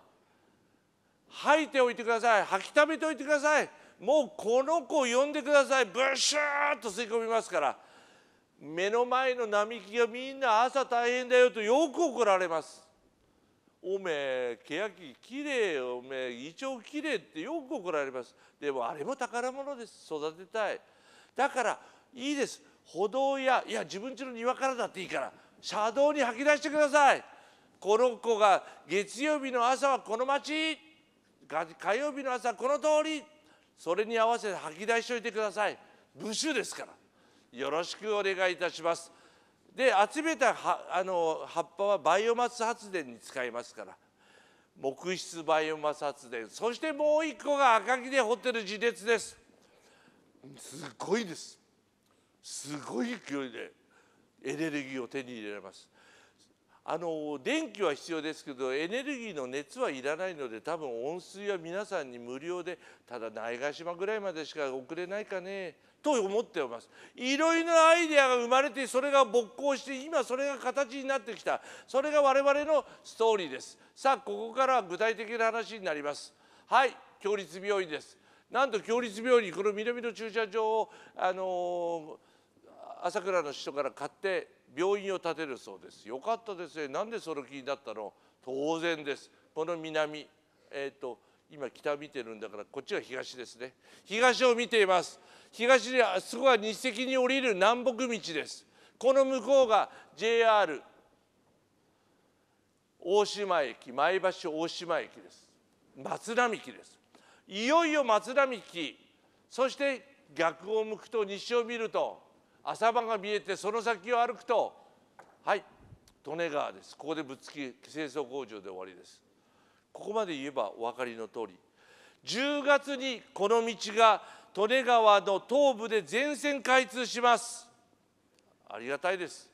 吐いておいてください吐き溜めておいてくださいもうこの子を呼んでくださいブシューッと吸い込みますから目の前の並木がみんな朝大変だよとよく怒られますおめえケヤキきれいおめえイチョウきれいってよく怒られますでもあれも宝物です育てたいだからいいです歩道やいや自分家の庭からだっていいから車道に吐き出してくださいこの子が月曜日の朝はこの町火曜日の朝この通りそれに合わせて吐き出しておいてください部首ですからよろしくお願いいたしますで集めたあの葉っぱはバイオマス発電に使いますから木質バイオマス発電そしてもう一個が赤木で掘ってる自列ですすごいですすごい勢いでエネルギーを手に入れられますあの電気は必要ですけどエネルギーの熱はいらないので多分温水は皆さんに無料でただないがしまぐらいまでしか送れないかねと思っておりますいろいろなアイデアが生まれてそれが勃興して今それが形になってきたそれが我々のストーリーですさあここからは具体的な話になりますはい共立病院ですなんと共立病院この南の駐車場をあのー、朝倉の人から買って病院を建てるそうですよかったですねなんでその気になったの当然ですこの南えっ、ー、と今北見てるんだからこっちは東ですね東を見ています東にあそこは日赤に降りる南北道ですこの向こうが JR 大島駅前橋大島駅です松並木ですいよいよ松並木そして逆を向くと西を見ると浅場が見えてその先を歩くとはい利根川ですここでぶっつき清掃工場で終わりですここまで言えばお分かりの通り10月にこの道が利根川の東部で全線開通しますありがたいです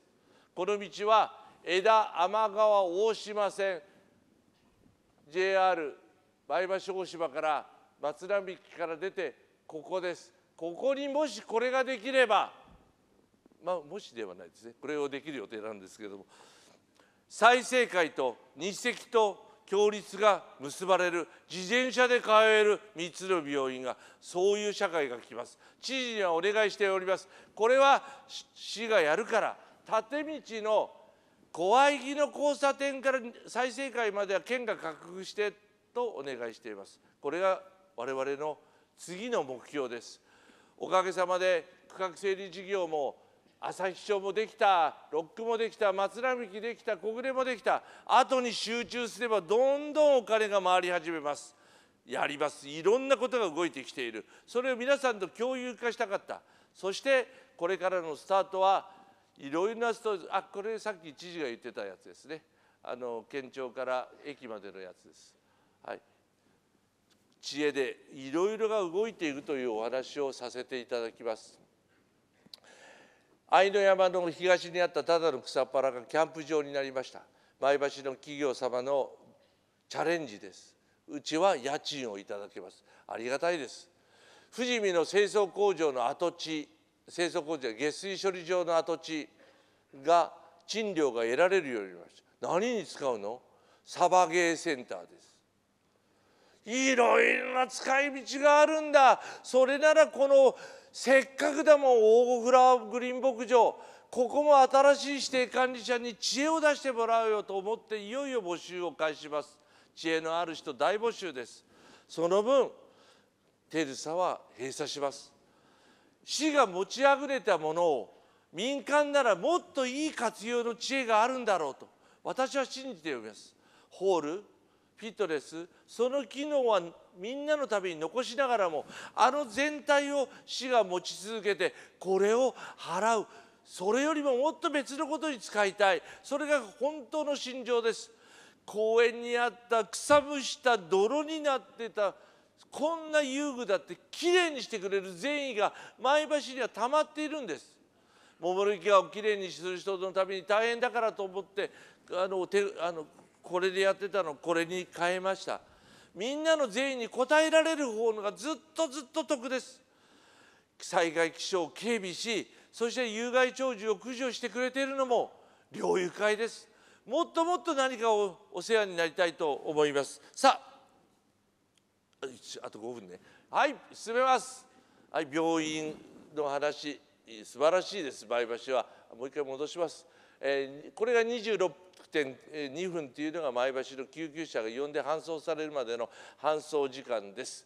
この道は枝天川大島線 JR 前橋大島から松並木から出てここですここにもしこれができればまあ、もしではないですねこれをできる予定なんですけれども再生会と日赤と共立が結ばれる自転車で通える3つの病院がそういう社会が来ます知事にはお願いしておりますこれは市がやるから縦道の小合木の交差点から再生会までは県が拡幅してとお願いしていますこれが我々の次の目標ですおかげさまで区画整理事業も朝日町もできたロックもできた松並木できた小暮もできた後に集中すればどんどんお金が回り始めますやりますいろんなことが動いてきているそれを皆さんと共有化したかったそしてこれからのスタートはいろいろなストーリーあこれさっき知事が言ってたやつですねあの県庁から駅までのやつです。はい、知恵でいろいろが動いているというお話をさせていただきます。藍の山の東にあったただの草っぱらがキャンプ場になりました前橋の企業様のチャレンジですうちは家賃をいただけますありがたいです富士見の清掃工場の跡地清掃工場下水処理場の跡地が賃料が得られるようになりました何に使うのサバゲーセンターですいろいろな使い道があるんだそれならこのせっかくだもん大蔵グリーン牧場ここも新しい指定管理者に知恵を出してもらうよと思っていよいよ募集を開始します知恵のある人大募集ですその分テルサは閉鎖します市が持ちあぐれたものを民間ならもっといい活用の知恵があるんだろうと私は信じておりますホールットネスその機能はみんなのために残しながらもあの全体を死が持ち続けてこれを払うそれよりももっと別のことに使いたいそれが本当の心情です公園にあった草むした泥になってたこんな遊具だってきれいにしてくれる善意が前橋には溜まっているんです桃の木をきれいにする人のために大変だからと思ってあの手あのこれでやってたのこれに変えましたみんなの善意に応えられる方のがずっとずっと得です災害気象を警備しそして有害鳥獣を駆除してくれているのも猟友会ですもっともっと何かをお世話になりたいと思いますさああと5分ねはい進めますはい病院の話素晴らしいです前橋はもう一回戻します、えー、これが26点二分というのが前橋の救急車が呼んで搬送されるまでの搬送時間です。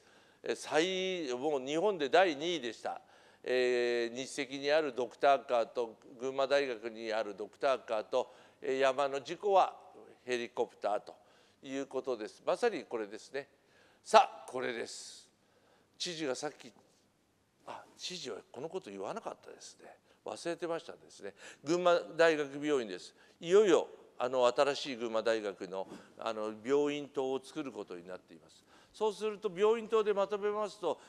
最もう日本で第二位でした。えー、日赤にあるドクターカーと群馬大学にあるドクターカーと山の事故はヘリコプターということですまさにこれですねさあこれです知事がさっきあ知事はこのこと言わなかったですね忘れてましたですね群馬大学病院ですいよいよあの新しい群馬大学のあの病院棟を作ることになっていますそうすると病院棟でまとめますと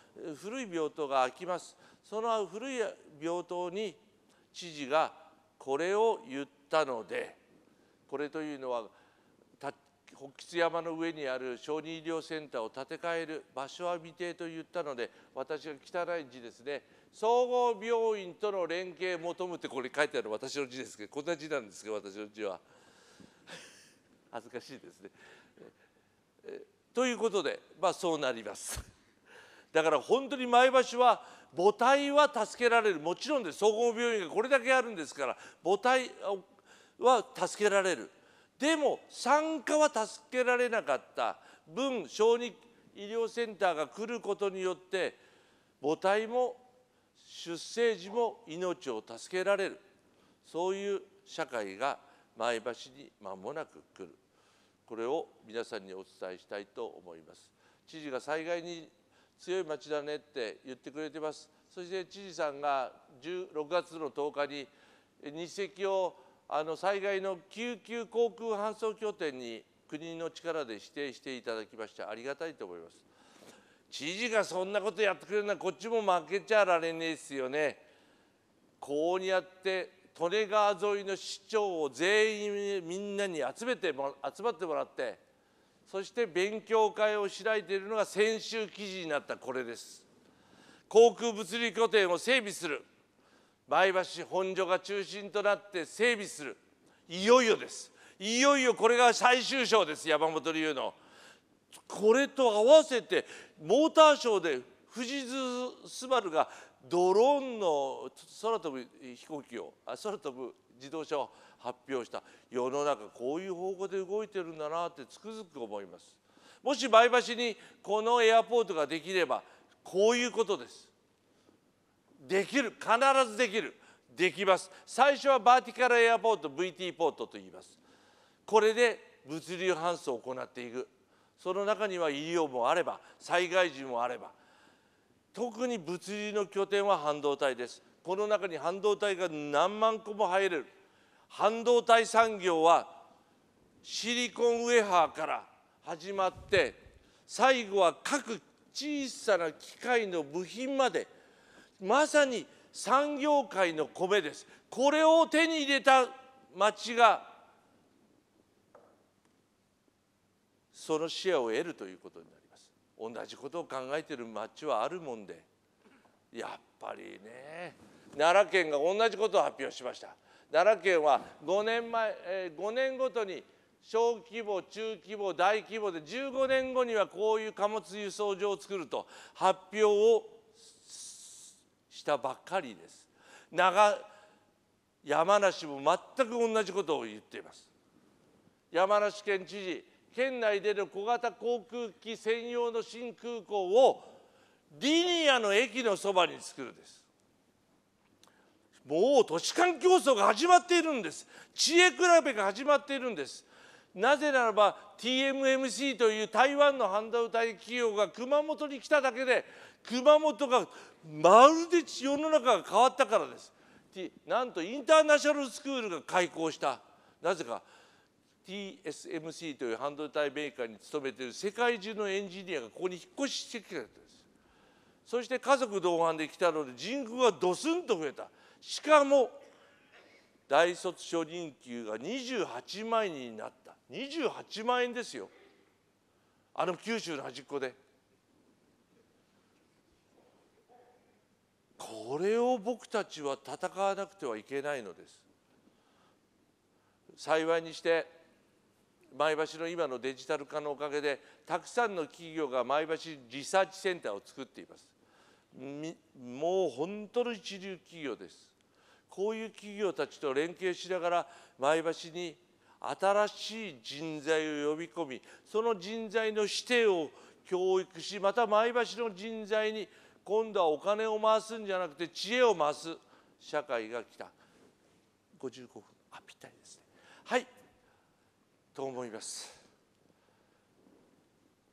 古い病棟が空きますその古い病棟に知事がこれを言ったのでこれというのは北吉山の上にある小児医療センターを建て替える場所は未定と言ったので私が汚い字ですね総合病院との連携を求むってこれ書いてある私の字ですけどこんな字なんですけど私の字は。恥ずかしいですね。ということで、まあ、そうなります。[laughs] だから本当に前橋は母体は助けられるもちろんで総合病院がこれだけあるんですから母体は助けられるでも産科は助けられなかった分小児医療センターが来ることによって母体も出生時も命を助けられるそういう社会が前橋に間もなく来るこれを皆さんにお伝えしたいと思います知事が災害に強い町だねって言ってくれてますそして知事さんが1 6月の10日に日赤をあの災害の救急航空搬送拠点に国の力で指定していただきましてありがたいと思います知事がそんなことやってくれるのはこっちも負けちゃられねえですよねこうやって利根川沿いの市長を全員みんなに集めても集まってもらってそして勉強会を開いているのが先週記事になったこれです航空物理拠点を整備する前橋本所が中心となって整備するいよいよですいよいよこれが最終章です山本龍のこれと合わせてモーターショーで富士通スバルがドローンの空飛ぶ飛行機を空飛ぶ自動車を発表した世の中こういう方向で動いてるんだなってつくづく思いますもし前橋にこのエアポートができればこういうことですできる必ずできるできます最初はバーティカルエアポート VT ポートと言いますこれで物流搬送を行っていくその中には医療もあれば災害時もあれば特に物流の拠点は半導体ですこの中に半導体が何万個も入れる半導体産業はシリコンウェハーから始まって最後は各小さな機械の部品までまさに産業界の米ですこれを手に入れた町がそのシェアを得るということになす。同じことを考えている町はあるもんでやっぱりね奈良県が同じことを発表しました奈良県は5年前5年ごとに小規模中規模大規模で15年後にはこういう貨物輸送場を作ると発表をしたばっかりです長山梨も全く同じことを言っています山梨県知事県内での小型航空機専用の新空港をリニアの駅のそばに作るですもう都市間競争が始まっているんです知恵比べが始まっているんですなぜならば TMMC という台湾の半導体企業が熊本に来ただけで熊本がまるで世の中が変わったからですなんとインターナショナルスクールが開校したなぜか TSMC という半導体メーカーに勤めている世界中のエンジニアがここに引っ越ししてきたんですそして家族同伴で来たので人口がドスンと増えたしかも大卒初任給が28万円になった28万円ですよあの九州の端っこでこれを僕たちは戦わなくてはいけないのです幸いにして前橋の今のデジタル化のおかげでたくさんの企業が前橋リサーチセンターを作っていますもう本当の一流企業ですこういう企業たちと連携しながら前橋に新しい人材を呼び込みその人材の指定を教育しまた前橋の人材に今度はお金を回すんじゃなくて知恵を回す社会が来た55分あぴったりですと思います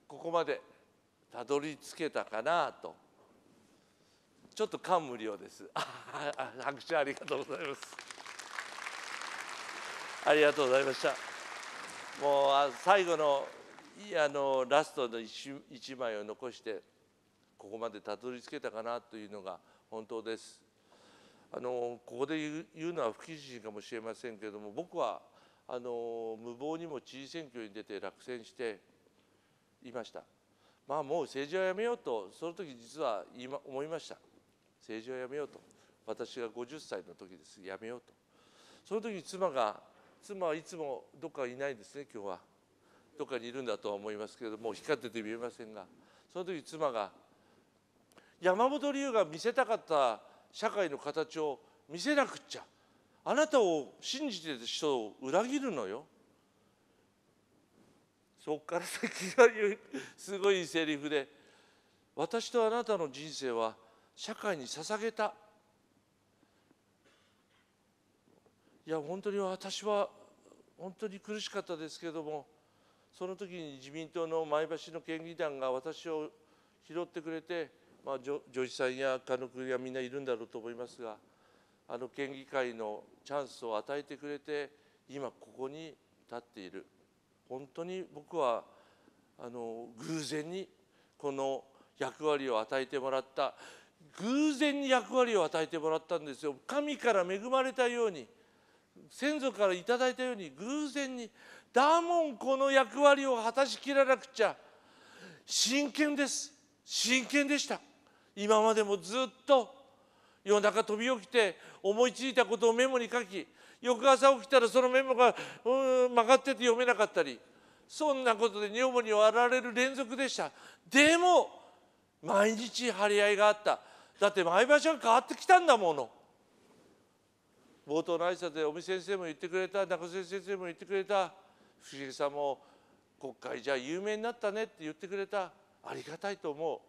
ここまでたどり着けたかなとちょっと感無量ですあ拍手ありがとうございますありがとうございましたもう最後のいやあのラストの 1, 1枚を残してここまでたどり着けたかなというのが本当ですあのここで言うのは不謹慎かもしれませんけれども僕はあの無謀にも知事選挙に出て落選していました。まあもう政治はやめようと、その時実は今思いました。政治はやめようと。私が50歳の時です、やめようと。その時に妻が、妻はいつもどっかいないですね、今日は。どっかにいるんだとは思いますけれども、光ってて見えませんが、その時妻が、山本龍が見せたかった社会の形を見せなくっちゃ、あなたを信じている人を裏切るのよそこから先がすごいセリフで私とあなたの人生は社会に捧げたいや本当に私は本当に苦しかったですけれどもその時に自民党の前橋の県議団が私を拾ってくれて、まあ、女子さんや家族やみんないるんだろうと思いますが。あの県議会のチャンスを与えてくれて今ここに立っている本当に僕はあの偶然にこの役割を与えてもらった偶然に役割を与えてもらったんですよ神から恵まれたように先祖から頂いたように偶然にだもんこの役割を果たしきらなくちゃ真剣です真剣でした今までもずっと夜中飛び起きて思いついたことをメモに書き翌朝起きたらそのメモが曲がってて読めなかったりそんなことで女房に追われる連続でしたでも毎日張り合いがあっただって毎場所が変わってきたんだもの冒頭の挨拶で尾身先生も言ってくれた中瀬先生も言ってくれた不思議さんも国会じゃ有名になったねって言ってくれたありがたいと思う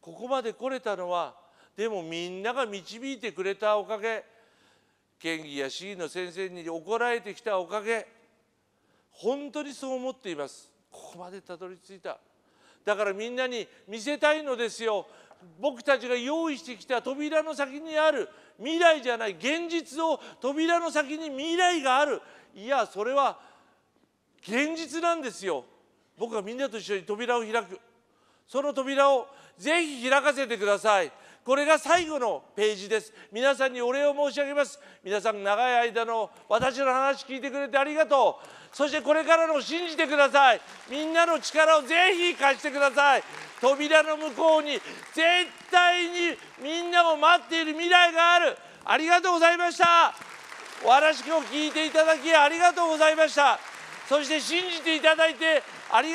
ここまで来れたのはでもみんなが導いてくれたおかげ県議や市議の先生に怒られてきたおかげ本当にそう思っていますここまでたどり着いただからみんなに見せたいのですよ僕たちが用意してきた扉の先にある未来じゃない現実を扉の先に未来があるいやそれは現実なんですよ僕はみんなと一緒に扉を開くその扉をぜひ開かせてくださいこれが最後のページです皆さんにお礼を申し上げます皆さん長い間の私の話聞いてくれてありがとうそしてこれからの信じてくださいみんなの力をぜひ貸してください扉の向こうに絶対にみんなを待っている未来があるありがとうございましたお話を聞いていただきありがとうございましたそして信じていただいてありがとう